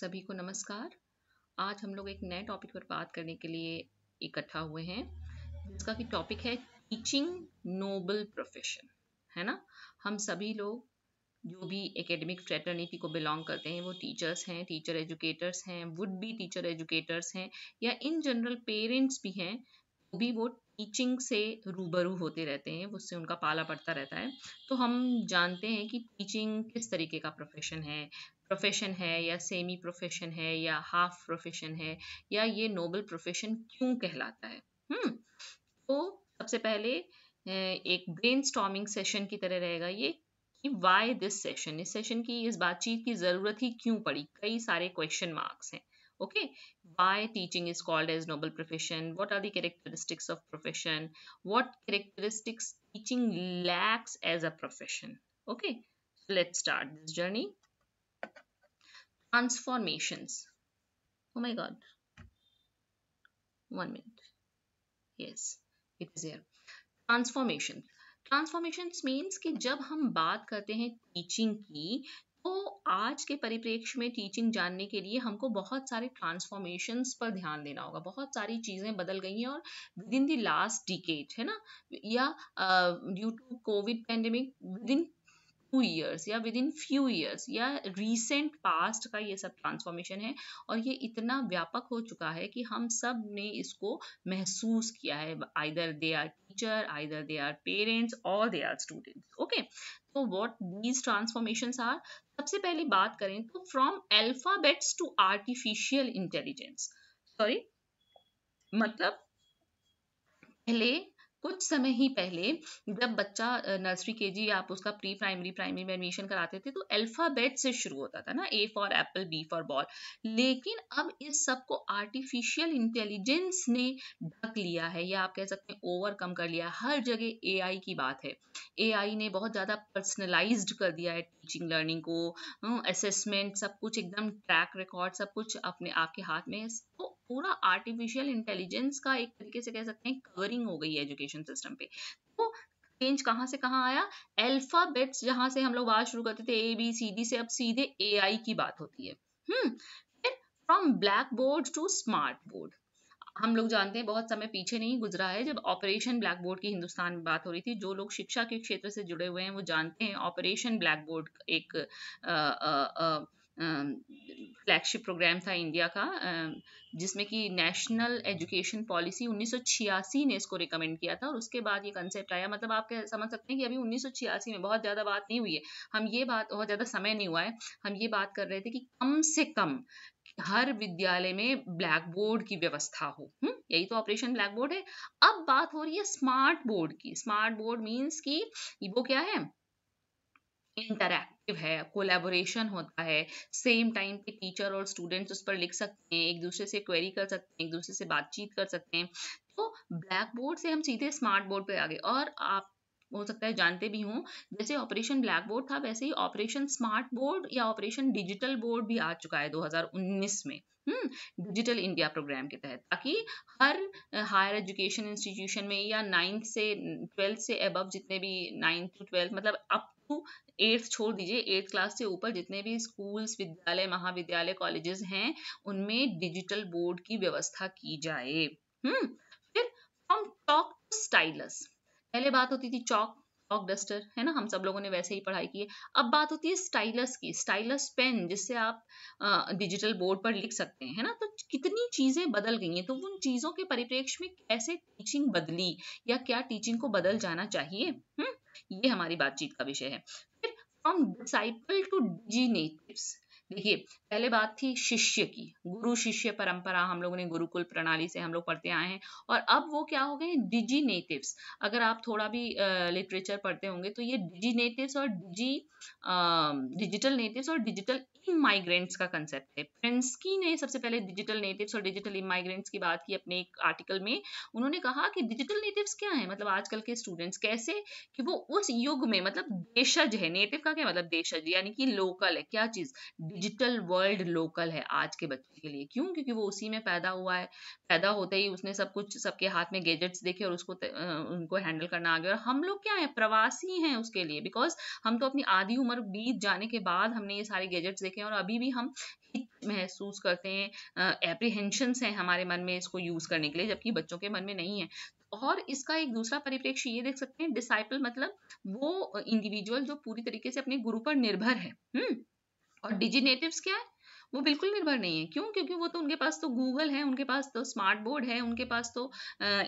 सभी को नमस्कार आज हम लोग एक नए टॉपिक पर बात करने के लिए इकट्ठा हुए हैं जिसका कि टॉपिक है टीचिंग नोबल प्रोफेशन है ना हम सभी लोग जो भी एकेडमिक फ्रेटर्निटी को बिलोंग करते हैं वो टीचर्स हैं टीचर एजुकेटर्स हैं वुड बी टीचर एजुकेटर्स हैं या इन जनरल पेरेंट्स भी हैं वो तो भी वो टीचिंग से रूबरू होते रहते हैं उससे उनका पाला पड़ता रहता है तो हम जानते हैं कि टीचिंग किस तरीके का प्रोफेशन है प्रोफेशन है या सेमी प्रोफेशन है या हाफ प्रोफेशन है या ये नोबल प्रोफेशन क्यों कहलाता है हम्म तो सबसे पहले एक ब्रेन स्टॉमिंग सेशन की तरह रहेगा ये कि वाई दिस सेशन इस सेशन की इस बातचीत की जरूरत ही क्यों पड़ी कई सारे क्वेश्चन मार्क्स हैं okay why teaching is called as noble profession what are characteristics of profession what characteristics teaching lacks as a profession okay let start this journey transformations oh my god one minute yes it is here transformation transformations means ki jab hum baat karte hain teaching ki तो आज के परिप्रेक्ष्य में teaching जानने के लिए हमको बहुत सारे ट्रांसफॉर्मेशंस पर ध्यान देना होगा बहुत सारी चीज़ें बदल गई हैं और within the last decade है ना या due to covid pandemic within two years या विद इन फ्यू ईयर्स या रिसेंट पास्ट का ये सब ट्रांसफॉर्मेशन है और ये इतना व्यापक हो चुका है कि हम सब ने इसको महसूस किया है either they are teacher either they are parents और दे आर स्टूडेंट्स ओके तो वॉट दीज ट्रांसफॉर्मेशन आर सबसे पहले बात करें तो from alphabets to artificial intelligence sorry मतलब पहले कुछ समय ही पहले जब बच्चा नर्सरी के जी आप उसका प्री प्राइमरी प्राइमरी में एडमिशन कराते थे तो अल्फ़ाबेट से शुरू होता था ना A for apple B for ball लेकिन अब इस सब को आर्टिफिशियल इंटेलिजेंस ने ढक लिया है या आप कह सकते हैं ओवरकम कर लिया हर जगह ए की बात है ए ने बहुत ज़्यादा पर्सनलाइज कर दिया है टीचिंग लर्निंग को असेसमेंट सब कुछ एकदम ट्रैक रिकॉर्ड सब कुछ अपने आपके हाथ में है तो पूरा आर्टिफिशियल इंटेलिजेंस का एक तरीके से कह सकते हैं कवरिंग हो गई है एजुकेशन सिस्टम पे तो चेंज कहाँ से कहाँ आया अल्फाबेट्स जहाँ से हम लोग बात शुरू करते थे ए बी सी डी से अब सीधे ए की बात होती है हम्म फिर from blackboard to smart board हम लोग जानते हैं बहुत समय पीछे नहीं गुजरा है जब ऑपरेशन ब्लैक बोर्ड की हिंदुस्तान में बात हो रही थी जो लोग शिक्षा के क्षेत्र से जुड़े हुए हैं वो जानते हैं ऑपरेशन ब्लैक बोर्ड एक आ, आ, आ, फ्लैगशिप प्रोग्राम था इंडिया का जिसमें कि नेशनल एजुकेशन पॉलिसी 1986 ने इसको रिकमेंड किया था और उसके बाद ये कंसेप्ट आया मतलब आप समझ सकते हैं कि अभी 1986 में बहुत ज़्यादा बात नहीं हुई है हम ये बात बहुत ज़्यादा समय नहीं हुआ है हम ये बात कर रहे थे कि कम से कम हर विद्यालय में ब्लैक बोर्ड की व्यवस्था हो हुँ? हम्म, यही तो ऑपरेशन ब्लैक बोर्ड है अब बात हो रही है स्मार्ट बोर्ड की स्मार्ट बोर्ड मीन्स की वो क्या है इंटरैक्ट है कोलेबोरेशन होता है सेम टाइम पे टीचर और स्टूडेंट्स उस पर लिख सकते हैं एक दूसरे से क्वेरी कर सकते हैं एक दूसरे से बातचीत कर सकते हैं तो ब्लैक बोर्ड से हम सीधे स्मार्ट बोर्ड पर आ गए और आप हो सकता है जानते भी हूँ जैसे ऑपरेशन ब्लैक बोर्ड था वैसे ही ऑपरेशन स्मार्ट बोर्ड या ऑपरेशन डिजिटल बोर्ड भी आ चुका है 2019 में डिजिटल इंडिया प्रोग्राम के तहत ताकि हर हायर एजुकेशन इंस्टीट्यूशन में या नाइन्थ से ट्वेल्थ से अबव जितने भी नाइन्थ टू ट्वेल्थ मतलब अप एट्थ छोड़ दीजिए एट्थ क्लास से ऊपर जितने भी स्कूल्स विद्यालय महाविद्यालय कॉलेजेस हैं उनमें डिजिटल बोर्ड की व्यवस्था की जाए हम्म फिर फ्रॉम चौक टू स्टाइलस पहले बात होती थी चौक चौक डस्टर है ना हम सब लोगों ने वैसे ही पढ़ाई की है अब बात होती है स्टाइलस की स्टाइलस पेन जिससे आप डिजिटल बोर्ड पर लिख सकते हैं है ना तो कितनी चीजें बदल गई हैं तो उन चीजों के परिप्रेक्ष्य में कैसे टीचिंग बदली या क्या टीचिंग को बदल जाना चाहिए हम्म ये हमारी बातचीत का विषय है फिर फ्रॉम डिसाइपल टू डिजिनेटिव्स देखिए पहले बात थी शिष्य की गुरु शिष्य परंपरा हम लोगों ने गुरुकुल प्रणाली से हम लोग पढ़ते आए हैं और अब वो क्या हो गए डिजी नेटिव्स अगर आप थोड़ा भी लिटरेचर पढ़ते होंगे तो ये डिजी नेटिव्स और डिजी डिजिटल नेटिव्स और डिजिटल माइग्रेंट्स का कंसेप्ट है प्रिंसकी ने सबसे पहले डिजिटल नेटिव्स और डिजिटल माइग्रेंट्स की बात की अपने एक आर्टिकल में उन्होंने कहा कि डिजिटल नेटिव्स क्या है मतलब आजकल के स्टूडेंट्स कैसे कि वो उस युग में मतलब देशज है नेटिव का क्या मतलब देशज यानी कि लोकल है क्या चीज़ डिजिटल वर्ल्ड लोकल है आज के बच्चे के लिए क्यों क्योंकि वो उसी में पैदा हुआ है पैदा होते ही उसने सब कुछ सबके हाथ में गैजेट्स देखे और उसको उनको हैंडल करना आ गया और हम लोग क्या है प्रवासी हैं उसके लिए बिकॉज हम तो अपनी आधी उम्र बीत जाने के बाद हमने ये सारे गैजेट्स देखे थे और अभी भी हम महसूस करते हैं एप्रीहेंशंस है हमारे मन में इसको यूज़ करने के लिए जबकि बच्चों के मन में नहीं है और इसका एक दूसरा परिप्रेक्ष्य ये देख सकते हैं डिसाइपल मतलब वो इंडिविजुअल जो पूरी तरीके से अपने गुरु पर निर्भर है हम्म और डिजिनेटिव्स क्या है वो बिल्कुल निर्भर नहीं है क्यों क्योंकि वो तो उनके पास तो गूगल है उनके पास तो स्मार्ट बोर्ड है उनके पास तो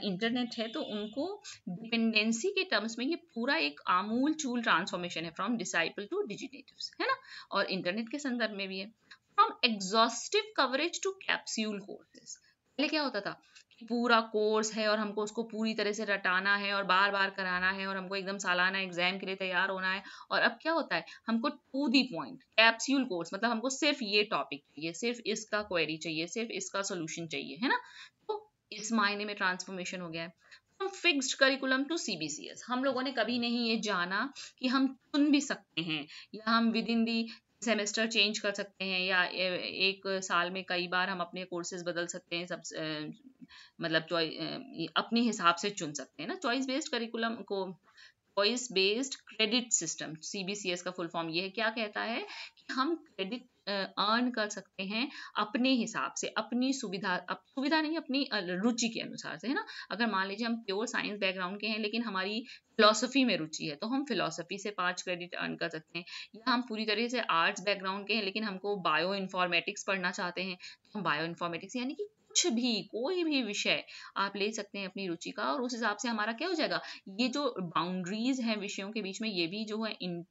इंटरनेट है तो उनको डिपेंडेंसी के टर्म्स में ये पूरा एक आमूल चूल ट्रांसफॉर्मेशन है फ्रॉम डिसाइपल टू डिजिटेटिव है ना और इंटरनेट के संदर्भ में भी है from exhaustive coverage to capsule courses पहले क्या होता था पूरा कोर्स है और हमको उसको पूरी तरह से रटाना है और बार बार कराना है और हमको एकदम सालाना एग्जाम के लिए तैयार होना है और अब क्या होता है हमको to the point capsule course मतलब हमको सिर्फ ये टॉपिक चाहिए सिर्फ इसका क्वेरी चाहिए सिर्फ इसका सोल्यूशन चाहिए है ना तो इस मायने में ट्रांसफॉर्मेशन हो गया है फिक्स्ड करिकुलम टू सीबीसीएस हम लोगों ने कभी नहीं ये जाना कि हम चुन भी सकते हैं या हम within the semester change कर सकते हैं या एक साल में कई बार हम अपने कोर्सेज बदल सकते हैं सब मतलब अपने हिसाब से चुन सकते हैं ना चॉइस बेस्ड करिकुलम को choice based credit system S का फुल फॉर्म ये है क्या कहता है कि हम क्रेडिट अर्न कर सकते हैं अपने हिसाब से अपनी सुविधा अप, सुविधा नहीं अपनी रुचि के अनुसार से है ना अगर मान लीजिए हम प्योर साइंस बैकग्राउंड के हैं लेकिन हमारी फिलोसफी में रुचि है तो हम फिलोसफी से पांच क्रेडिट अर्न कर सकते हैं या हम पूरी तरह से आर्ट्स बैकग्राउंड के हैं लेकिन हमको बायो इन्फॉर्मेटिक्स पढ़ना चाहते हैं तो हम बायो इन्फॉर्मेटिक्स यानी कि कुछ भी कोई भी विषय आप ले सकते हैं अपनी रुचि का और उस हिसाब से हमारा क्या हो जाएगा ये जो बाउंड्रीज हैं विषयों के बीच में ये भी जो है इन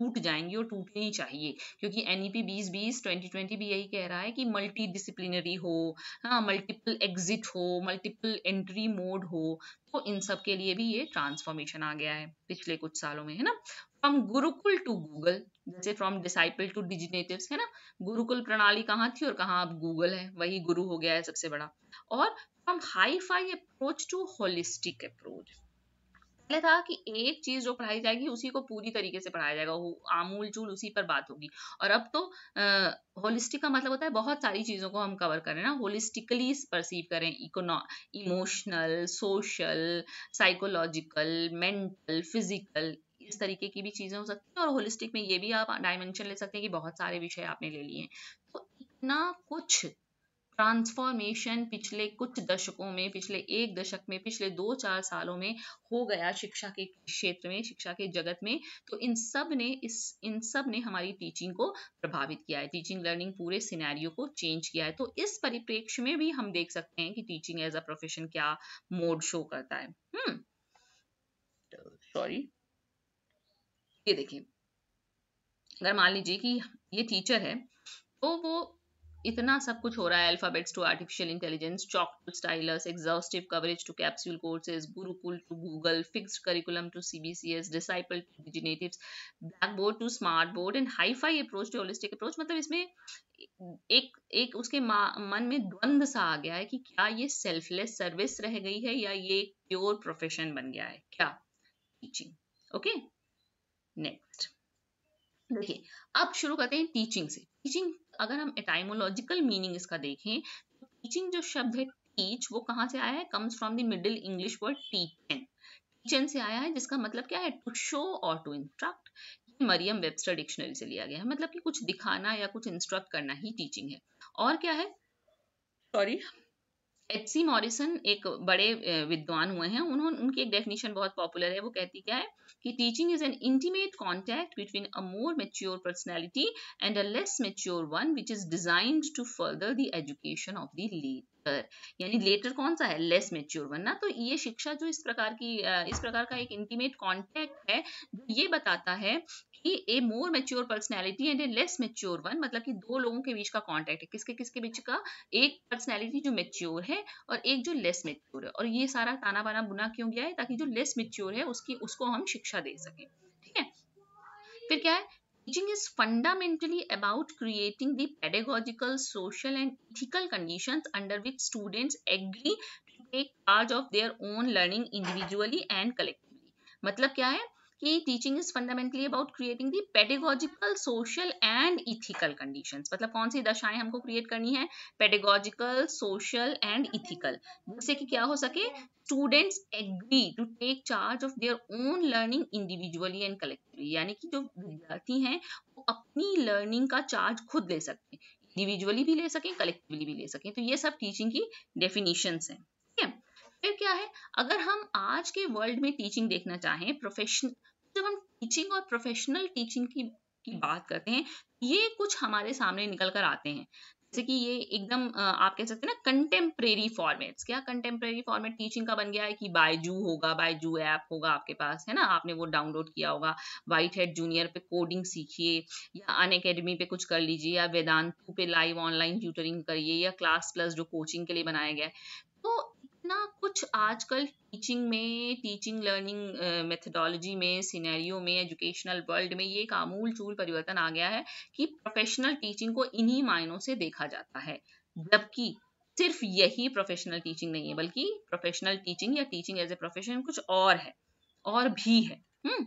टूट जाएंगी और टूटनी चाहिए क्योंकि एन ई पी बीस बीस ट्वेंटी ट्वेंटी भी यही कह रहा है कि मल्टी डिसिप्लिनरी हो हाँ मल्टीपल एग्जिट हो मल्टीपल एंट्री मोड हो तो इन सब के लिए भी ये ट्रांसफॉर्मेशन आ गया है पिछले कुछ सालों में है ना फ्रॉम गुरुकुल टू गूगल जैसे फ्रॉम डिसाइपल टू डिजिनेटिव है ना गुरुकुल प्रणाली कहाँ थी और कहाँ अब गूगल है वही गुरु हो गया है सबसे बड़ा और from hi fi approach to holistic approach पहले था कि एक चीज जो पढ़ाई जाएगी उसी को पूरी तरीके से पढ़ाया जाएगा आमूल चूल उसी पर बात होगी और अब तो होलिस्टिक का मतलब होता है बहुत सारी चीजों को हम कवर करें ना होलिस्टिकली परसीव करें econo emotional social psychological mental physical इस तरीके की भी चीज़ें हो सकती हैं और होलिस्टिक में ये भी आप डायमेंशन ले सकते हैं कि बहुत सारे विषय आपने ले लिए हैं तो इतना कुछ ट्रांसफॉर्मेशन पिछले कुछ दशकों में पिछले एक दशक में पिछले दो चार सालों में हो गया शिक्षा के क्षेत्र में शिक्षा के जगत में तो इन सब ने इस इन सब ने हमारी टीचिंग को प्रभावित किया है टीचिंग लर्निंग पूरे सिनेरियो को चेंज किया है तो इस परिप्रेक्ष्य में भी हम देख सकते हैं कि टीचिंग एज अ प्रोफेशन क्या मोड शो करता है सॉरी हम्म, hmm. ये देखिए अगर मान लीजिए कि ये टीचर है तो वो इतना सब कुछ हो रहा है alphabets to artificial intelligence chalk to stylus exhaustive coverage to capsule courses gurukul to Google fixed curriculum to CBCS disciple to diginatives blackboard to smart board and hi fi approach to holistic approach मतलब इसमें एक एक उसके मन में द्वंद्व सा आ गया है कि क्या ये सेल्फलेस सर्विस रह गई है या ये प्योर प्रोफेशन बन गया है क्या टीचिंग ओके okay? नेक्स्ट देखिए अब शुरू करते हैं टीचिंग से टीचिंग अगर हम एटाइमोलॉजिकल मीनिंग इसका देखें तो टीचिंग जो शब्द है टीच वो कहाँ से आया है comes from the Middle English word टीचन टीचन से आया है जिसका मतलब क्या है टू शो और to instruct Merriam Webster dictionary से लिया गया है मतलब कि कुछ दिखाना या कुछ इंस्ट्रक्ट करना ही टीचिंग है और क्या है सॉरी एच सी मॉरिसन एक बड़े विद्वान हुए हैं उन्होंने उनकी एक डेफिनेशन बहुत पॉपुलर है वो कहती क्या है कि teaching is an intimate contact between a more mature personality and a less mature one which is designed to further the education of the lead यानी लेटर कौन सा है लेस मेच्योर वन ना तो ये शिक्षा जो इस प्रकार की इस प्रकार का एक इंटीमेट कॉन्टैक्ट है ये बताता है ही a more mature personality and a less mature one मतलब कि दो लोगों के बीच का कॉन्टैक्ट है किसके किसके बीच का एक पर्सनैलिटी जो मेच्योर है और एक जो लेस मेच्योर है और ये सारा ताना बाना बुना क्यों गया है ताकि जो लेस मेच्योर है उसकी उसको हम शिक्षा दे सकें ठीक है फिर क्या है teaching is fundamentally about creating the pedagogical social and ethical condition under which students agree to take charge of their own learning individually and collectively मतलब क्या है कि teaching is fundamentally about creating the pedagogical social and ethical conditions मतलब कौन सी दशाएं हमको create करनी है पेडेगोजिकल सोशल एंड इथिकल जिससे कि क्या हो सके students agree to take charge of their own learning individually and collectively यानी कि जो विद्यार्थी हैं वो अपनी लर्निंग का चार्ज खुद ले सकते हैं इंडिविजुअली भी ले सकें कलेक्टिवली भी ले सकें तो ये सब टीचिंग की डेफिनेशंस हैं ठीक है फिर क्या है अगर हम आज के वर्ल्ड में टीचिंग देखना चाहें प्रोफेशन जब हम टीचिंग और प्रोफेशनल टीचिंग की की हम्म। बात करते हैं ये कुछ हमारे सामने निकल कर आते हैं जैसे कि ये एकदम आप कह सकते हैं ना कंटेम्प्रेरी फॉर्मेट्स क्या कंटेम्प्रेरी फॉर्मेट टीचिंग का बन गया है कि बायजू होगा बायजू ऐप होगा आपके पास है ना आपने वो डाउनलोड किया होगा वाइट हेड जूनियर पे कोडिंग सीखिए या अन अकेडमी पे कुछ कर लीजिए या वेदांतु पे लाइव ऑनलाइन ट्यूटरिंग करिए या क्लास प्लस जो कोचिंग के लिए बनाया गया है तो इतना कुछ आजकल टीचिंग में टीचिंग लर्निंग मेथडोलॉजी में सीनैरियो में एजुकेशनल वर्ल्ड में ये एक आमूल चूल परिवर्तन आ गया है कि प्रोफेशनल टीचिंग को इन्हीं मायनों से देखा जाता है जबकि सिर्फ यही प्रोफेशनल टीचिंग नहीं है बल्कि प्रोफेशनल टीचिंग या टीचिंग एज ए प्रोफेशन कुछ और है और भी है हम्म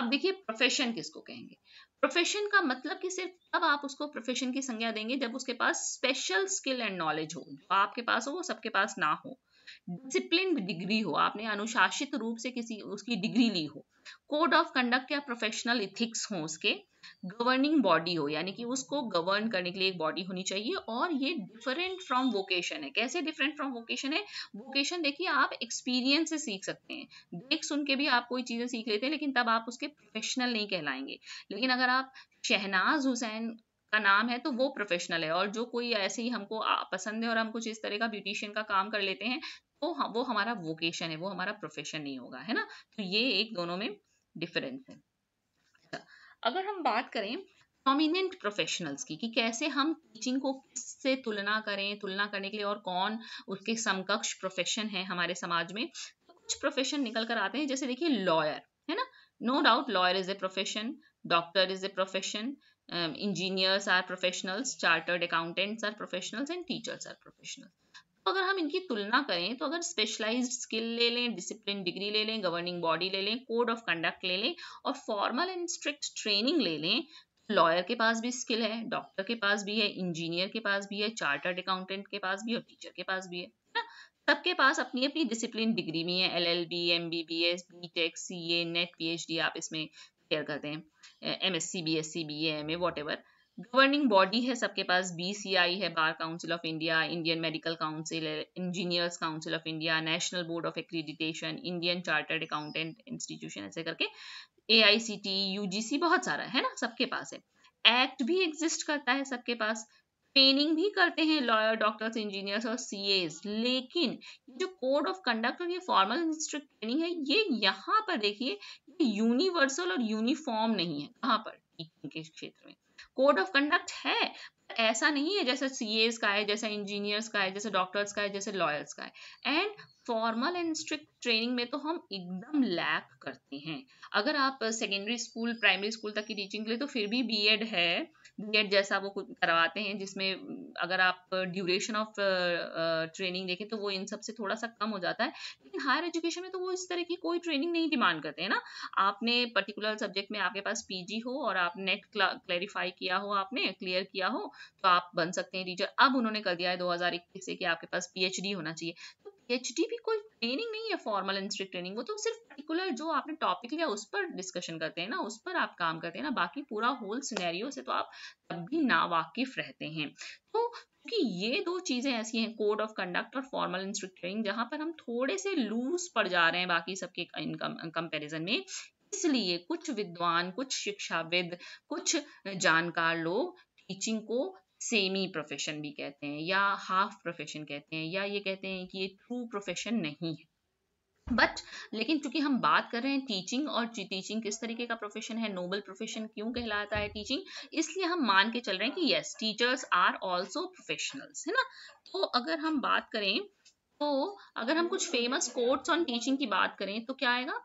अब देखिए प्रोफेशन किसको कहेंगे प्रोफेशन का मतलब कि सिर्फ तब आप उसको प्रोफेशन की संज्ञा देंगे जब उसके पास स्पेशल स्किल एंड नॉलेज हो जो आपके पास हो वो सबके पास ना हो डिसिप्लिन डिग्री हो आपने अनुशासित रूप से किसी उसकी डिग्री ली हो कोड ऑफ कंडक्ट या प्रोफेशनल इथिक्स हो उसके गवर्निंग बॉडी हो यानी कि उसको गवर्न करने के लिए एक बॉडी होनी चाहिए और ये डिफरेंट फ्रॉम वोकेशन है कैसे डिफरेंट फ्रॉम वोकेशन है वोकेशन देखिए आप एक्सपीरियंस से सीख सकते हैं देख सुन के भी आप कोई चीज़ें सीख लेते हैं लेकिन तब आप उसके प्रोफेशनल नहीं कहलाएंगे लेकिन अगर आप शहनाज हुसैन का नाम है तो वो प्रोफेशनल है और जो कोई ऐसे ही हमको पसंद है और हम कुछ इस तरह का ब्यूटिशियन का काम कर लेते हैं तो हम, वो हमारा वोकेशन है वो हमारा प्रोफेशन नहीं होगा है ना तो ये एक दोनों में डिफरेंस है अच्छा, अगर हम बात करें प्रोमिनेंट प्रोफेशनल्स की कि कैसे हम टीचिंग को किससे तुलना करें तुलना करने के लिए और कौन उसके समकक्ष प्रोफेशन है हमारे समाज में तो कुछ प्रोफेशन निकल कर आते हैं जैसे देखिए लॉयर है ना no doubt lawyer is a profession doctor is a profession um, engineers are professionals chartered accountants are professionals and teachers are professionals तो अगर हम इनकी तुलना करें तो अगर स्पेशलाइज्ड स्किल ले लें डिसिप्लिन डिग्री ले लें गवर्निंग बॉडी ले लें कोड ऑफ कंडक्ट ले लें और फॉर्मल एंड स्ट्रिक्ट ट्रेनिंग ले लें लॉयर के पास भी स्किल है डॉक्टर के पास भी है इंजीनियर के पास भी है चार्टर्ड अकाउंटेंट के पास भी और टीचर के पास भी है ना सबके पास अपनी अपनी डिसिप्लिन डिग्री भी है L L B M B B S B tech C A NET P H D आप इसमें केयर करते हैं M S C B S C B M A whatever governing body है सबके पास बी है Bar Council of India Indian Medical Council Engineers Council of India National Board of Accreditation Indian Chartered Accountant Institution ऐसे करके ए आई C T U जी सी बहुत सारा है ना सबके पास है एक्ट भी एग्जिस्ट करता है सबके पास ट्रेनिंग भी करते हैं लॉयर डॉक्टर्स इंजीनियर्स और सीएस लेकिन जो कोड ऑफ कंडक्ट और ये फॉर्मल स्ट्रिक्ट ट्रेनिंग है ये यहाँ पर देखिए ये यूनिवर्सल और यूनिफॉर्म नहीं है कहाँ पर टीचिंग के क्षेत्र में कोड ऑफ कंडक्ट है ऐसा नहीं है जैसे सी एस का है जैसे इंजीनियर्स का है जैसे डॉक्टर्स का है जैसे लॉयर्स का है and formal and strict training में तो हम एकदम लैक करते हैं अगर आप सेकेंडरी स्कूल प्राइमरी स्कूल तक की टीचिंग के लिए तो फिर भी एड है बीएड जैसा वो करवाते हैं जिसमें अगर आप ड्यूरेशन ऑफ ट्रेनिंग देखें तो वो इन सब से थोड़ा सा कम हो जाता है लेकिन हायर एजुकेशन में तो वो इस तरह की कोई ट्रेनिंग नहीं डिमांड करते हैं ना आपने पर्टिकुलर सब्जेक्ट में आपके पास पीजी हो और आप नेट क्लेरिफाई किया हो आपने क्लियर किया हो तो आप बन सकते हैं टीचर अब उन्होंने कर दिया है 2021 से कि आपके पास पीएचडी होना चाहिए तो पीएचडी भी कोई ट्रेनिंग नहीं है फॉर्मल एंड ट्रेनिंग वो तो सिर्फ पर्टिकुलर जो आपने टॉपिक लिया उस पर डिस्कशन करते हैं ना उस पर आप काम करते हैं ना बाकी पूरा होल सिनेरियो से तो आप तब भी नावाकिफ रहते हैं तो क्योंकि ये दो चीज़ें ऐसी हैं कोड ऑफ कंडक्ट और फॉर्मल इंस्ट्रक्टरिंग जहाँ पर हम थोड़े से लूज पड़ जा रहे हैं बाकी सबके कंपैरिजन में इसलिए कुछ विद्वान कुछ शिक्षाविद कुछ जानकार लोग टीचिंग को सेमी प्रोफेशन भी कहते हैं या हाफ प्रोफेशन कहते हैं या ये कहते हैं कि ये ट्रू प्रोफेशन नहीं है बट लेकिन चूंकि हम बात कर रहे हैं टीचिंग और टीचिंग किस तरीके का प्रोफेशन है नोबल प्रोफेशन क्यों कहलाता है टीचिंग इसलिए हम मान के चल रहे हैं कि yes teachers are also professionals है ना तो अगर हम बात करें तो अगर हम कुछ फेमस कोर्ट्स ऑन टीचिंग की बात करें तो क्या आएगा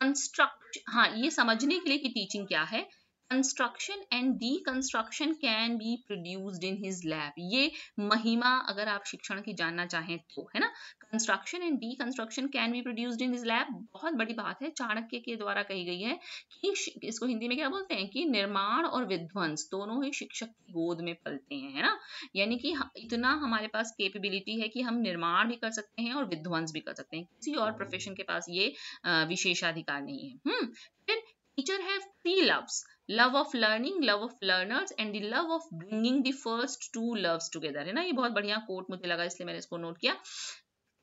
कंस्ट्रक्ट हाँ ये समझने के लिए कि टीचिंग क्या है construction and deconstruction can be produced in his lab ये महिमा अगर आप शिक्षण की जानना चाहें तो है ना construction and deconstruction can be produced in his lab बहुत बड़ी बात है चाणक्य के द्वारा कही गई है कि इसको हिंदी में क्या बोलते हैं कि निर्माण और विध्वंस दोनों ही शिक्षक की गोद में पलते हैं है ना यानी कि इतना हमारे पास केपेबिलिटी है कि हम निर्माण भी कर सकते हैं और विध्वंस भी कर सकते हैं किसी और प्रोफेशन के पास ये विशेषाधिकार नहीं है हम्म फिर Teacher have three loves love of learning love of learners and the love of bringing the first two loves together है ना ये बहुत बढ़िया कोट मुझे लगा इसलिए मैंने इसको नोट किया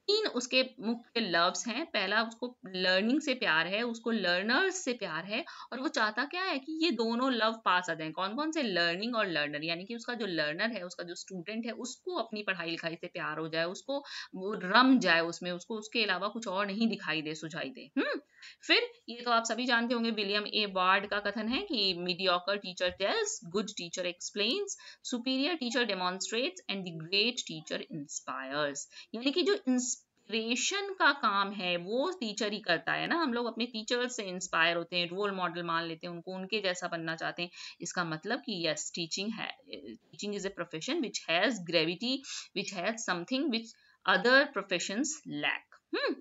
तीन उसके मुख्य लव्स हैं पहला उसको लर्निंग से प्यार है उसको लर्नर्स से प्यार है और वो चाहता क्या है कि ये दोनों लव पास आ जाएं कौन कौन से लर्निंग और लर्नर यानी कि उसका जो लर्नर है उसका जो स्टूडेंट है उसको अपनी पढ़ाई लिखाई से प्यार हो जाए उसको वो रम जाए उसमें उसको उसके अलावा कुछ और नहीं दिखाई दे सुझाई दे हम्म फिर ये तो आप सभी जानते होंगे विलियम ए वार्ड का कथन है कि mediocre teacher tells good teacher explains superior teacher demonstrates and the great teacher inspires यानी कि जो इंस्पिरेशन का काम है वो टीचर ही करता है ना हम लोग अपने टीचर्स से इंस्पायर होते हैं रोल मॉडल मान लेते हैं उनको उनके जैसा बनना चाहते हैं इसका मतलब कि यस टीचिंग है teaching is a profession which has gravity which has something which other professions lack hmm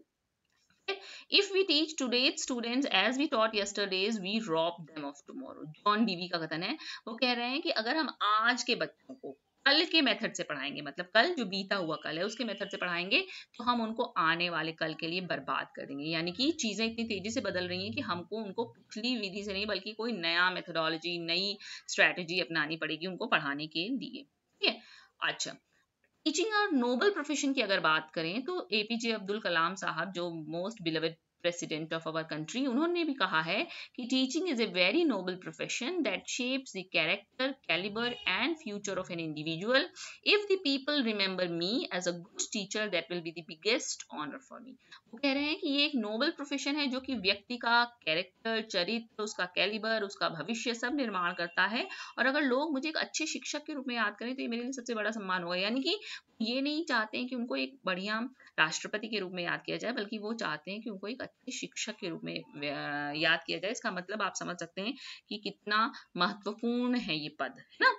if we teach today's students as we taught yesterday's we rob them of tomorrow John Dewey का कथन है वो कह रहे हैं कि अगर हम आज के बच्चों को कल के मेथड से पढ़ाएंगे मतलब कल जो बीता हुआ कल है उसके मेथड से पढ़ाएंगे तो हम उनको आने वाले कल के लिए बर्बाद कर देंगे यानी कि चीज़ें इतनी तेजी से बदल रही हैं कि हमको उनको पिछली विधि से नहीं बल्कि कोई नया मेथडोलॉजी नई स्ट्रैटेजी अपनानी पड़ेगी उनको पढ़ाने के लिए ठीक है अच्छा टीचिंग और नोबल प्रोफेशन की अगर बात करें तो एपीजे अब्दुल कलाम साहब जो most beloved president of our country उन्होंने भी कहा है कि teaching is a very noble profession that shapes the character calibre and future of an individual if the people remember me as a good teacher that will be the biggest honour for me वो कह रहे हैं कि ये एक noble profession है जो कि व्यक्ति का कैरेक्टर चरित्र उसका कैलिबर उसका भविष्य सब निर्माण करता है और अगर लोग मुझे एक अच्छे शिक्षक के रूप में याद करें तो ये मेरे लिए सबसे बड़ा सम्मान होगा यानी कि ये नहीं चाहते हैं कि उनको एक बढ़िया राष्ट्रपति के रूप में याद किया जाए बल्कि वो चाहते हैं कि उनको एक अच्छे शिक्षक के रूप में याद किया जाए इसका मतलब आप समझ सकते हैं कि कितना महत्वपूर्ण है ये पद है ना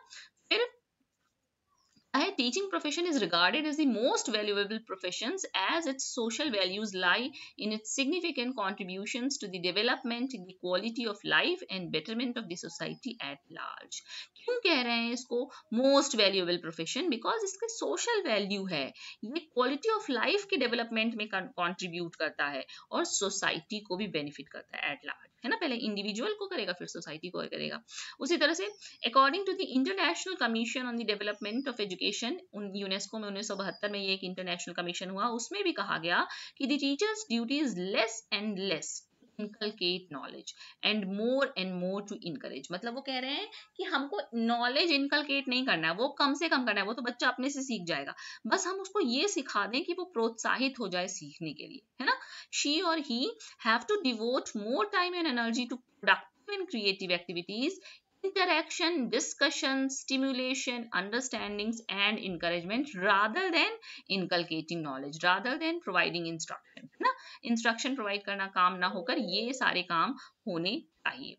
A teaching profession is regarded as the most valuable professions as its social values lie in its significant contributions to the development, the quality of life and betterment of the society at large. क्यों कह रहे हैं इसको most valuable profession because इसके social value है ये quality of life के development में कंट्रीब्यूट करता है और सोसाइटी को भी बेनिफिट करता है एट लार्ज है ना पहले इंडिविजुअल को करेगा फिर सोसाइटी को करेगा उसी तरह से according to the International Commission on the Development of Education UNESCO में उन्नीस में ये एक इंटरनेशनल कमीशन हुआ उसमें भी कहा गया कि the teacher's duty is less and less inculcate knowledge and more and more to encourage मतलब वो कह रहे हैं कि हमको नॉलेज इनकलकेट नहीं करना है वो कम से कम करना है वो तो बच्चा अपने से सीख जाएगा बस हम उसको ये सिखा दें कि वो प्रोत्साहित हो जाए सीखने के लिए है ना शी और he have to devote more time and energy to productive and creative activities interaction, discussion, stimulation, understandings and encouragement rather than inculcating knowledge, rather than providing instruction. ना instruction provide करना काम ना होकर ये सारे काम होने चाहिए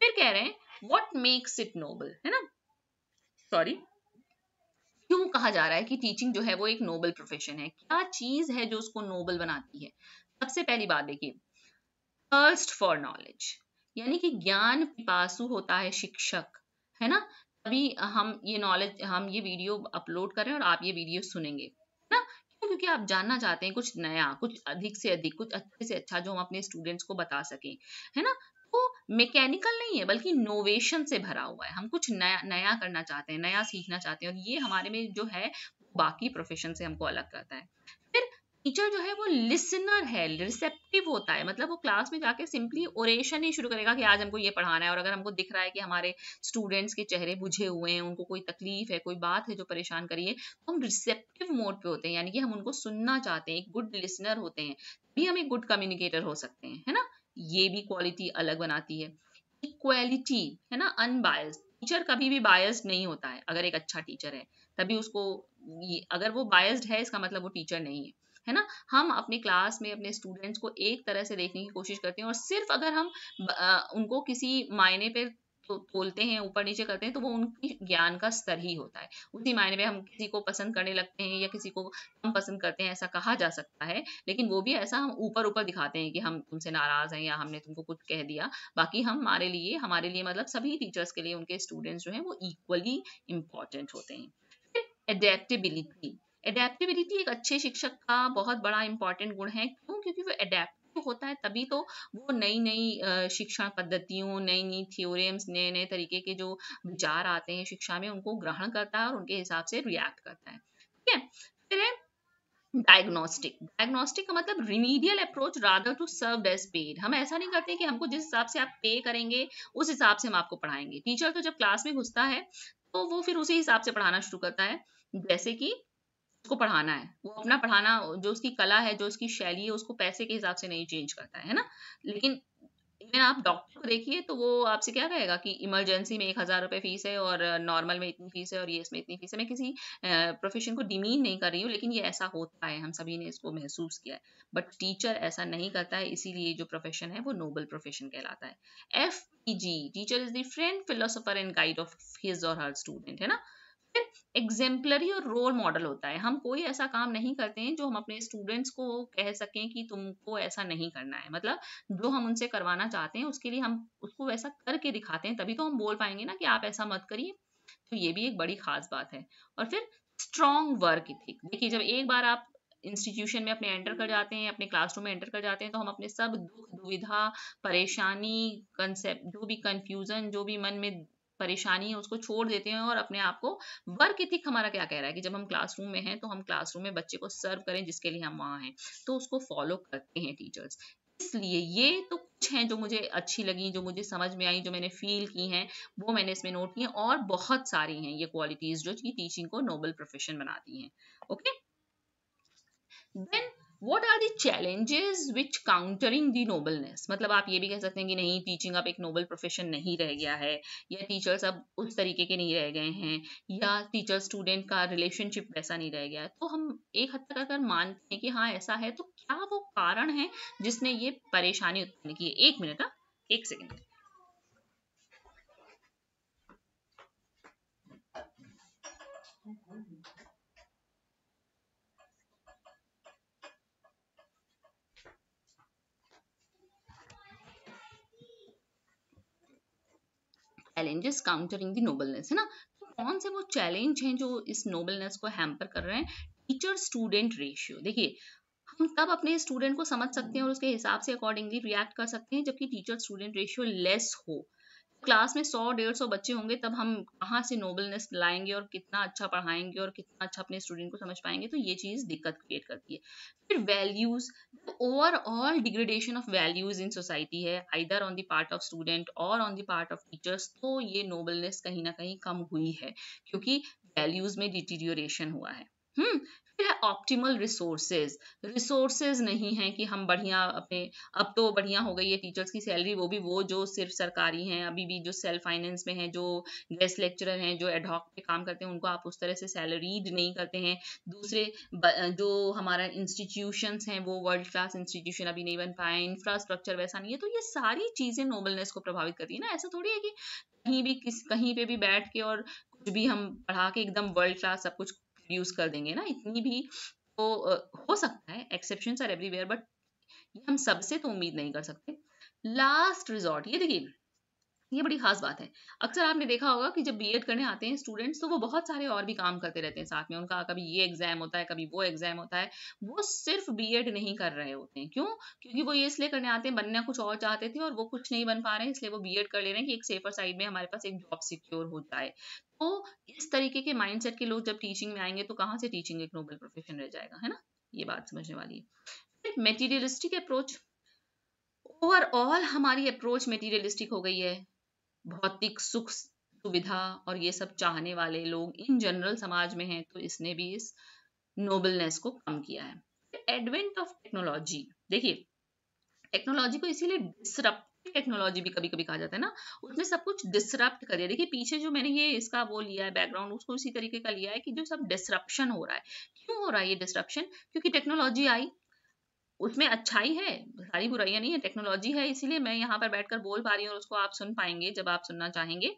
फिर कह रहे हैं what makes it noble है ना सॉरी क्यों कहा जा रहा है कि टीचिंग जो है वो एक नोबल प्रोफेशन है क्या चीज है जो उसको नोबल बनाती है सबसे पहली बात देखिए थर्स्ट फॉर नॉलेज यानी कि ज्ञान पिपासु होता है शिक्षक है ना तभी हम ये नॉलेज हम ये वीडियो अपलोड करें और आप ये वीडियो सुनेंगे ना क्योंकि आप जानना चाहते हैं कुछ नया कुछ अधिक से अधिक कुछ अच्छे से अच्छा जो हम अपने स्टूडेंट्स को बता सकें है ना तो मैकेनिकल नहीं है बल्कि इनोवेशन से भरा हुआ है हम कुछ नया नया करना चाहते हैं नया सीखना चाहते हैं और ये हमारे में जो है बाकी प्रोफेशन से हमको अलग करता है टीचर जो है वो लिसनर है रिसेप्टिव होता है मतलब वो क्लास में जाके सिंपली ओरेशन ही शुरू करेगा कि आज हमको ये पढ़ाना है और अगर हमको दिख रहा है कि हमारे स्टूडेंट्स के चेहरे बुझे हुए हैं उनको कोई तकलीफ है कोई बात है जो परेशान करिए तो हम रिसेप्टिव मोड पे होते हैं यानी कि हम उनको सुनना चाहते हैं एक गुड लिसनर होते हैं भी हम एक गुड कम्युनिकेटर हो सकते हैं है ना ये भी क्वालिटी अलग बनाती है इक्वालिटी है ना अनबायस्ड टीचर कभी भी बायस नहीं होता है अगर एक अच्छा टीचर है तभी उसको अगर वो बायस्ड है इसका मतलब वो टीचर नहीं है है ना हम अपने क्लास में अपने स्टूडेंट्स को एक तरह से देखने की कोशिश करते हैं और सिर्फ अगर हम उनको किसी मायने पर तो तोलते हैं ऊपर नीचे करते हैं तो वो उनकी ज्ञान का स्तर ही होता है उसी मायने में हम किसी को पसंद करने लगते हैं या किसी को कम पसंद करते हैं ऐसा कहा जा सकता है लेकिन वो भी ऐसा हम ऊपर ऊपर दिखाते हैं कि हम तुमसे नाराज हैं या हमने तुमको कुछ कह दिया बाकी हम हमारे लिए हमारे लिए मतलब सभी टीचर्स के लिए उनके स्टूडेंट्स जो हैं वो इक्वली इम्पॉर्टेंट होते हैं एडेप्टेबिलिटी एडेप्टिबिलिटी एक अच्छे शिक्षक का बहुत बड़ा इंपॉर्टेंट गुण है क्यों क्योंकि वो एडेप्ट तो होता है तभी तो वो नई नई शिक्षण पद्धतियों नई नई थियोरेम्स नए नए तरीके के जो विचार आते हैं शिक्षा में उनको ग्रहण करता है और उनके हिसाब से रिएक्ट करता है ठीक है फिर है डायग्नोस्टिक डायग्नोस्टिक का मतलब remedial approach rather to serve as paid हम ऐसा नहीं करते कि हमको जिस हिसाब से आप पे करेंगे उस हिसाब से हम आपको पढ़ाएंगे टीचर तो जब क्लास में घुसता है तो वो फिर उसी हिसाब से पढ़ाना शुरू करता है जैसे कि उसको पढ़ाना है वो अपना पढ़ाना जो उसकी कला है जो उसकी शैली है उसको पैसे के हिसाब से नहीं चेंज करता है ना लेकिन इवन आप डॉक्टर को देखिए तो वो आपसे क्या कहेगा कि इमरजेंसी में एक हज़ार रुपये फीस है और नॉर्मल में इतनी फीस है और ये इसमें इतनी फीस है मैं किसी प्रोफेशन को डिमीन नहीं कर रही हूँ लेकिन ये ऐसा होता है हम सभी ने इसको महसूस किया है बट टीचर ऐसा नहीं करता है इसीलिए जो प्रोफेशन है वो नोबल प्रोफेशन कहलाता है F T G teacher is the friend philosopher and guide of his और हर स्टूडेंट है ना एग्जेम्पलरी और रोल मॉडल होता है हम कोई ऐसा काम नहीं करते हैं जो हम अपने स्टूडेंट्स को कह सकें कि तुमको ऐसा नहीं करना है मतलब जो हम उनसे करवाना चाहते हैं उसके लिए हम उसको वैसा करके दिखाते हैं तभी तो हम बोल पाएंगे ना कि आप ऐसा मत करिए तो ये भी एक बड़ी खास बात है और फिर स्ट्रॉन्ग वर्क इथिक देखिए जब एक बार आप इंस्टीट्यूशन में अपने एंटर कर जाते हैं अपने क्लासरूम में एंटर कर जाते हैं तो हम अपने सब दुख दुविधा परेशानी कंसेप्ट जो भी कंफ्यूजन जो भी मन में परेशानी है उसको छोड़ देते हैं और अपने आप को वर्क इथिक हमारा क्या कह रहा है कि जब हम क्लासरूम में हैं तो हम क्लासरूम में बच्चे को सर्व करें जिसके लिए हम वहाँ हैं तो उसको फॉलो करते हैं टीचर्स इसलिए ये तो कुछ हैं जो मुझे अच्छी लगी जो मुझे समझ में आई जो मैंने फील की हैं वो मैंने इसमें नोट की हैं और बहुत सारी हैं ये क्वालिटीज जो कि टीचिंग को नोबल प्रोफेशन बनाती हैं okay then what are challenges challenges which countering the nobleness मतलब आप ये भी कह सकते हैं कि नहीं टीचिंग अब एक नोबल प्रोफेशन नहीं रह गया है या टीचर्स अब उस तरीके के नहीं रह गए हैं या टीचर स्टूडेंट का रिलेशनशिप वैसा नहीं रह गया है तो हम एक हद तक अगर मानते हैं कि हाँ ऐसा है तो क्या वो कारण है जिसने ये परेशानी उत्पन्न की है एक मिनट हाँ एक second challenges countering the nobleness है ना तो कौन से वो चैलेंज हैं जो इस नोबलनेस को हैम्पर कर रहे हैं टीचर स्टूडेंट रेशियो देखिए हम तब अपने स्टूडेंट को समझ सकते हैं और उसके हिसाब से अकॉर्डिंगली रिएक्ट कर सकते हैं जबकि टीचर स्टूडेंट रेशियो लेस हो क्लास में सौ डेढ़ सौ बच्चे होंगे तब हम कहाँ से नोबलनेस लाएंगे और कितना अच्छा पढ़ाएंगे और कितना अच्छा अपने स्टूडेंट को समझ पाएंगे तो ये चीज़ दिक्कत क्रिएट करती है फिर values overall degradation of values in society है either on the part of student और on the part of teachers तो ये नोबलनेस कहीं ना कहीं कम हुई है क्योंकि वैल्यूज में डिटीरियोरेशन हुआ है हम्म फिर है ऑप्टिमल रिसोर्सेज रिसोर्सेज नहीं है कि हम बढ़िया अपने अब तो बढ़िया हो गई है टीचर्स की सैलरी वो भी वो जो सिर्फ सरकारी हैं अभी भी जो सेल्फ फाइनेंस में हैं जो गेस्ट लेक्चरर हैं जो एडहॉक पे काम करते हैं उनको आप उस तरह से सैलरीड नहीं करते हैं दूसरे जो हमारा इंस्टीट्यूशंस हैं वो वर्ल्ड क्लास इंस्टीट्यूशन अभी नहीं बन पाए इंफ्रास्ट्रक्चर वैसा नहीं है तो ये सारी चीज़ें नोबलनेस को प्रभावित करती है ना ऐसा थोड़ी है कि कहीं भी किस कहीं पे भी बैठ के और कुछ भी हम पढ़ा के एकदम वर्ल्ड क्लास सब कुछ यूज़ कर देंगे ना इतनी भी तो हो सकता है एक्सेप्शन आर एवरीवेयर बट ये हम सबसे तो उम्मीद नहीं कर सकते लास्ट रिजॉर्ट ये देखिए ये बड़ी खास बात है अक्सर आपने देखा होगा कि जब बीएड करने आते हैं स्टूडेंट्स तो वो बहुत सारे और भी काम करते रहते हैं साथ में उनका कभी ये एग्जाम होता है कभी वो एग्जाम होता है वो सिर्फ बीएड नहीं कर रहे होते हैं क्यों क्योंकि वो ये इसलिए करने आते हैं बनना कुछ और चाहते थे और वो कुछ नहीं बन पा रहे हैं इसलिए वो बी कर ले रहे हैं कि एक सेफर साइड में हमारे पास एक जॉब सिक्योर हो जाए तो इस तरीके के माइंडसेट के लोग जब टीचिंग में आएंगे तो कहाँ से टीचिंग एक नोबल प्रोफेशन रह जाएगा है ना ये बात समझने वाली है फिर मेटीरियलिस्टिक अप्रोच ओवरऑल हमारी अप्रोच मेटीरियलिस्टिक हो गई है भौतिक सुख सुविधा और ये सब चाहने वाले लोग इन जनरल समाज में हैं तो इसने भी इस नोबलनेस को कम किया है एडवेंट ऑफ टेक्नोलॉजी देखिए टेक्नोलॉजी को इसीलिए डिसरप्ट टेक्नोलॉजी भी कभी कभी कहा जाता है ना उसमें सब कुछ डिसरप्ट कर दिया देखिए पीछे जो मैंने ये इसका वो लिया है बैकग्राउंड उसको इसी तरीके का लिया है कि जो सब डिसरप्शन हो रहा है क्यों हो रहा है ये डिसरप्शन क्योंकि टेक्नोलॉजी आई उसमें अच्छाई है सारी बुराइयां नहीं है टेक्नोलॉजी है इसीलिए मैं यहाँ पर बैठकर बोल पा रही हूँ उसको आप सुन पाएंगे जब आप सुनना चाहेंगे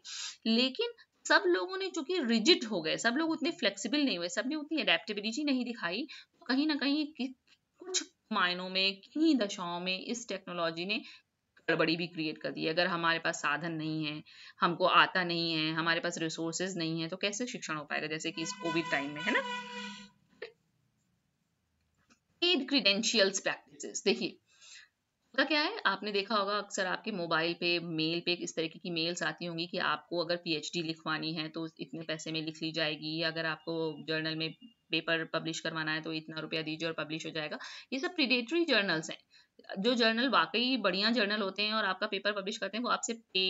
लेकिन सब लोगों ने चूंकि रिजिड हो गए सब लोग उतने फ्लेक्सिबल नहीं हुए सबने उतनी अडेप्टेबिलिटी नहीं दिखाई तो कहीं ना कहीं कुछ मायनों में कहीं दशाओं में इस टेक्नोलॉजी ने गड़बड़ी भी क्रिएट करती है अगर हमारे पास साधन नहीं है हमको आता नहीं है हमारे पास रिसोर्सेज नहीं है तो कैसे शिक्षण हो पाएगा जैसे कि इस कोविड टाइम में है ना पेड क्रीडेंशियल्स प्रैक्टिस देखिए होता क्या है आपने देखा होगा अक्सर आपके मोबाइल पे मेल पे इस तरीके की मेल्स आती होंगी कि आपको अगर पीएचडी लिखवानी है तो इतने पैसे में लिख ली जाएगी या अगर आपको जर्नल में पेपर पब्लिश करवाना है तो इतना रुपया दीजिए और पब्लिश हो जाएगा ये सब प्रीडेटरी जर्नल्स हैं जो जर्नल वाकई बढ़िया जर्नल होते हैं और आपका पेपर पब्लिश करते हैं वो आपसे पे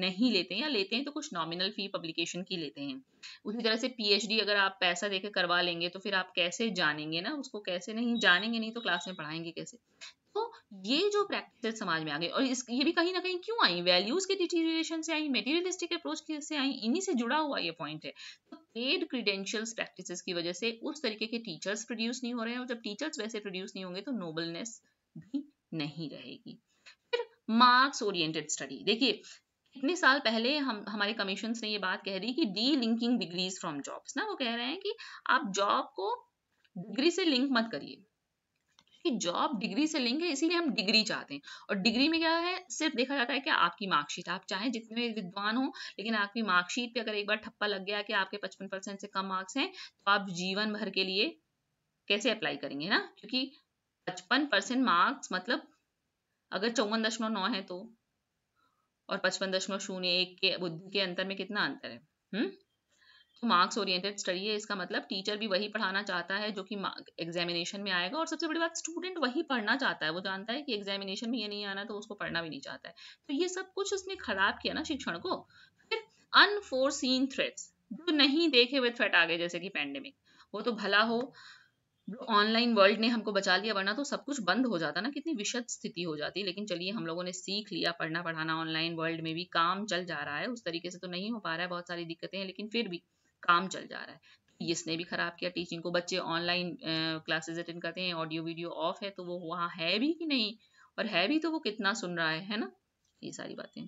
नहीं लेते हैं या लेते हैं तो कुछ नॉमिनल फी पब्लिकेशन की लेते हैं उसी तरह से पीएचडी अगर आप पैसा देकर करवा लेंगे तो फिर आप कैसे जानेंगे ना उसको कैसे नहीं जानेंगे नहीं तो क्लास में पढ़ाएंगे कैसे तो ये जो प्रैक्टिस समाज में आ गई और इस ये भी कहीं ना कहीं क्यों आई वैल्यूज के डिटीरिएशन से आई मेटीरियलिस्टिक अप्रोच से आई इन्हीं से जुड़ा हुआ ये पॉइंट है तो पेड क्रीडेंशियल्स प्रैक्टिस की वजह से उस तरीके के टीचर्स प्रोड्यूस नहीं हो रहे हैं और जब टीचर्स वैसे प्रोड्यूस नहीं होंगे तो नोबलनेस भी नहीं रहेगी फिर मार्क्स ओरिएंटेड स्टडी देखिए कितने साल पहले हम हमारे कमीशन ने ये बात कह दी कि delinking degrees from jobs ना वो कह रहे हैं कि आप जॉब को डिग्री से लिंक मत करिए कि जॉब डिग्री से लिंक है इसीलिए हम डिग्री चाहते हैं और डिग्री में क्या है सिर्फ देखा जाता है कि आपकी मार्कशीट आप चाहे जितने विद्वान हो लेकिन आपकी मार्कशीट पे अगर एक बार ठप्पा लग गया कि आपके 55 परसेंट से कम मार्क्स हैं तो आप जीवन भर के लिए कैसे अप्लाई करेंगे ना क्योंकि पचपन परसेंट मार्क्स मतलब अगर चौवन दशमलव नौ है तो और पचपन दशमलव शून्य एक के बुद्धि के अंतर में कितना अंतर है हुँ? हम्म? तो मार्क्स ओरिएंटेड स्टडी है इसका मतलब टीचर भी वही पढ़ाना चाहता है जो कि एग्जामिनेशन में आएगा और सबसे बड़ी बात स्टूडेंट वही पढ़ना चाहता है वो जानता है कि एग्जामिनेशन में ये नहीं आना तो उसको पढ़ना भी नहीं चाहता है तो ये सब कुछ उसने खराब किया ना शिक्षण को फिर अनफोर्सीन थ्रेट्स जो नहीं देखे हुए थ्रेट आ गए जैसे कि पैंडेमिक वो तो भला हो ऑनलाइन वर्ल्ड ने हमको बचा लिया वरना तो सब कुछ बंद हो जाता ना कितनी विशद स्थिति हो जाती लेकिन चलिए हम लोगों ने सीख लिया पढ़ना पढ़ाना ऑनलाइन वर्ल्ड में भी काम चल जा रहा है उस तरीके से तो नहीं हो पा रहा है बहुत सारी दिक्कतें हैं लेकिन फिर भी काम चल जा रहा है इसने भी खराब किया टीचिंग को बच्चे ऑनलाइन क्लासेज अटेंड करते हैं ऑडियो वीडियो ऑफ है तो वो वहाँ है भी कि नहीं और है भी तो वो कितना सुन रहा है है ना ये सारी बातें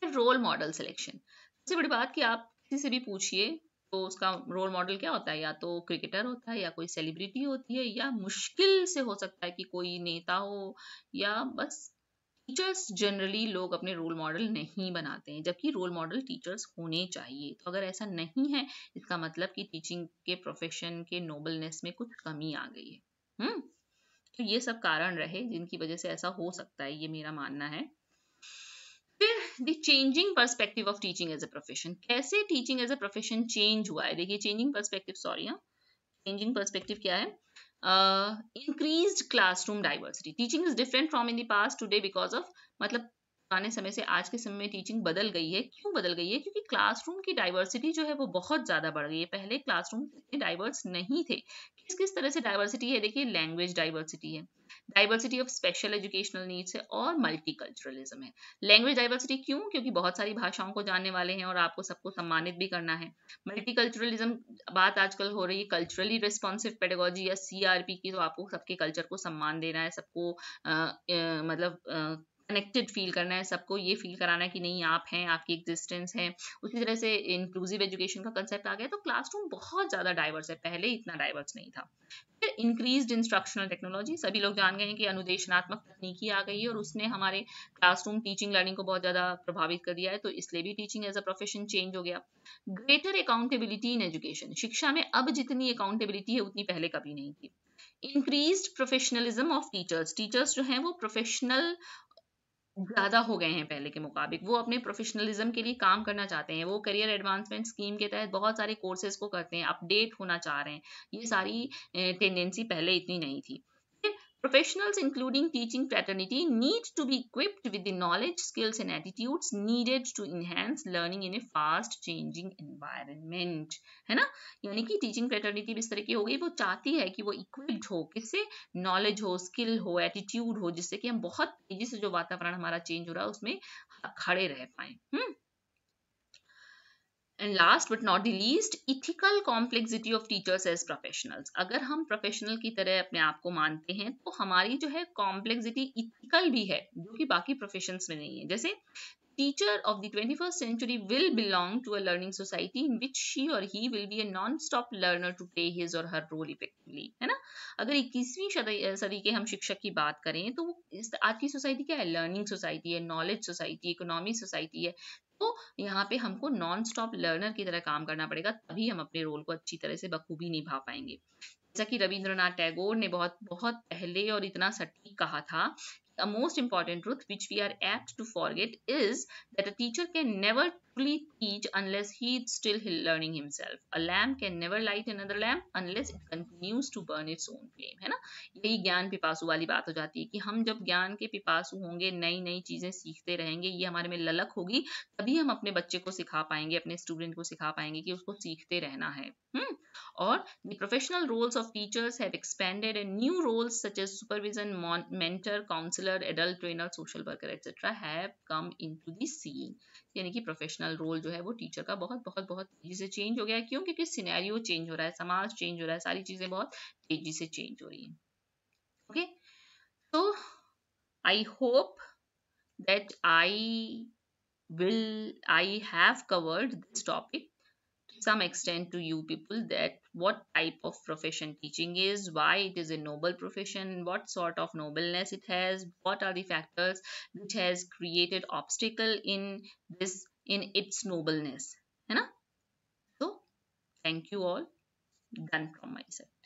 फिर रोल मॉडल सिलेक्शन सबसे बड़ी बात कि आप किसी से भी पूछिए तो उसका रोल मॉडल क्या होता है या तो क्रिकेटर होता है या कोई सेलिब्रिटी होती है या मुश्किल से हो सकता है कि कोई नेता हो या बस टीचर्स जनरली लोग अपने रोल मॉडल नहीं बनाते हैं जबकि रोल मॉडल टीचर्स होने चाहिए तो अगर ऐसा नहीं है इसका मतलब कि टीचिंग के प्रोफेशन के नोबलनेस में कुछ कमी आ गई है हम्म तो ये सब कारण रहे जिनकी वजह से ऐसा हो सकता है ये मेरा मानना है फिर the changing perspective of teaching as a profession कैसे teaching as a profession change हुआ है देखिए चेंजिंग परस्पेक्टिव सॉरी हाँ चेंजिंग परस्पेक्टिव क्या है increase uh, increased classroom diversity teaching is different from in the past today because of मतलब पुराने समय से आज के समय में टीचिंग बदल गई है क्यों बदल गई है क्योंकि क्लासरूम की डाइवर्सिटी जो है वो बहुत ज़्यादा बढ़ गई है पहले क्लासरूम इतने डाइवर्स नहीं थे किस किस तरह से डाइवर्सिटी है देखिए लैंग्वेज डाइवर्सिटी है diversity of special educational needs है और मल्टीकल्चरलिज्म है लैंग्वेज डाइवर्सिटी क्यों क्योंकि बहुत सारी भाषाओं को जानने वाले हैं और आपको सबको सम्मानित भी करना है मल्टीकल्चरलिज्म बात आजकल हो रही है कल्चरली रिस्पॉन्सिव पेडागोजी या सीआरपी की तो आपको सबके कल्चर को सम्मान देना है सबको मतलब कनेक्टेड फील करना है सबको ये फील कराना है कि नहीं आप हैं आपकी एग्जिस्टेंस है उसी तरह से इंक्लूसिव एजुकेशन का कंसेप्ट आ गया तो क्लासरूम बहुत ज़्यादा डाइवर्स है पहले इतना डाइवर्स नहीं था फिर इंक्रीज इंस्ट्रक्शनल टेक्नोलॉजी सभी लोग जान गए हैं कि अनुदेशनात्मक तकनीकी आ गई है और उसने हमारे क्लासरूम टीचिंग लर्निंग को बहुत ज़्यादा प्रभावित कर दिया है तो इसलिए भी teaching as a profession change हो गया ग्रेटर अकाउंटेबिलिटी इन एजुकेशन शिक्षा में अब जितनी अकाउंटेबिलिटी है उतनी पहले कभी नहीं थी increase professionalism of teachers teachers जो हैं वो प्रोफेशनल ज़्यादा हो गए हैं पहले के मुकाबिक वो अपने प्रोफेशनलिज्म के लिए काम करना चाहते हैं वो करियर एडवांसमेंट स्कीम के तहत बहुत सारे कोर्सेज को करते हैं अपडेट होना चाह रहे हैं ये सारी टेंडेंसी पहले इतनी नहीं थी Professionals, including teaching fraternity, need to be equipped with the knowledge, skills, and attitudes needed to enhance learning in a fast changing environment. है ना यानी कि टीचिंग फैटर्निटी इस तरह की हो गई वो चाहती है कि वो इक्विप्ड हो किससे नॉलेज हो स्किल हो एटीट्यूड हो जिससे कि हम बहुत तेजी से जो वातावरण हमारा चेंज हो रहा है उसमें खड़े रह पाए hmm and last but not the least ethical complexity of teachers as professionals अगर हम प्रोफेशनल की तरह अपने आप को मानते हैं तो हमारी जो है कॉम्प्लेक्सिटी इथिकल भी है जो कि बाकी प्रोफेशन में नहीं है जैसे teacher of the twenty first century will belong to a learning society in which she और he will be a non stop learner to play his और हर रोल इफेक्टिवली है ना अगर इक्कीसवीं सदी के हम शिक्षक की बात करें तो इस आज की सोसाइटी क्या है लर्निंग सोसाइटी है नॉलेज सोसाइटी इकोनॉमी सोसाइटी है तो यहाँ पे हमको नॉन स्टॉप लर्नर की तरह काम करना पड़ेगा तभी हम अपने रोल को अच्छी तरह से बखूबी निभा पाएंगे जैसा कि रविंद्रनाथ टैगोर ने बहुत बहुत पहले और इतना सटीक कहा था most most important which we are apt to forget is that that a teacher truly teach unless he is still learning himself. A lamp can never light another lamp unless it continues to burn its own flame. है ना यही ज्ञान पिपासु वाली बात हो जाती है कि हम जब ज्ञान के पिपासु होंगे नई नई चीजें सीखते रहेंगे ये हमारे में ललक होगी तभी हम अपने बच्चे को सिखा पाएंगे अपने स्टूडेंट को सिखा पाएंगे कि उसको सीखते रहना है हुँ? और the professional roles of teachers have expanded and new roles such as supervision mentor counselor adult trainer social worker etc have come into the scene यानी कि प्रोफेशनल रोल जो है वो टीचर का बहुत बहुत बहुत तेजी से चेंज हो गया है क्यों क्योंकि सिनेरियो चेंज हो रहा है समाज चेंज हो रहा है सारी चीज़ें बहुत तेजी से चेंज हो रही है ओके तो I hope that I will I have covered this topic some extent to you people that what type of profession teaching is, why it is a noble profession, what sort of nobleness it has, what are the factors which has created obstacle in this in its nobleness. है ना? So thank you all. Done from my side.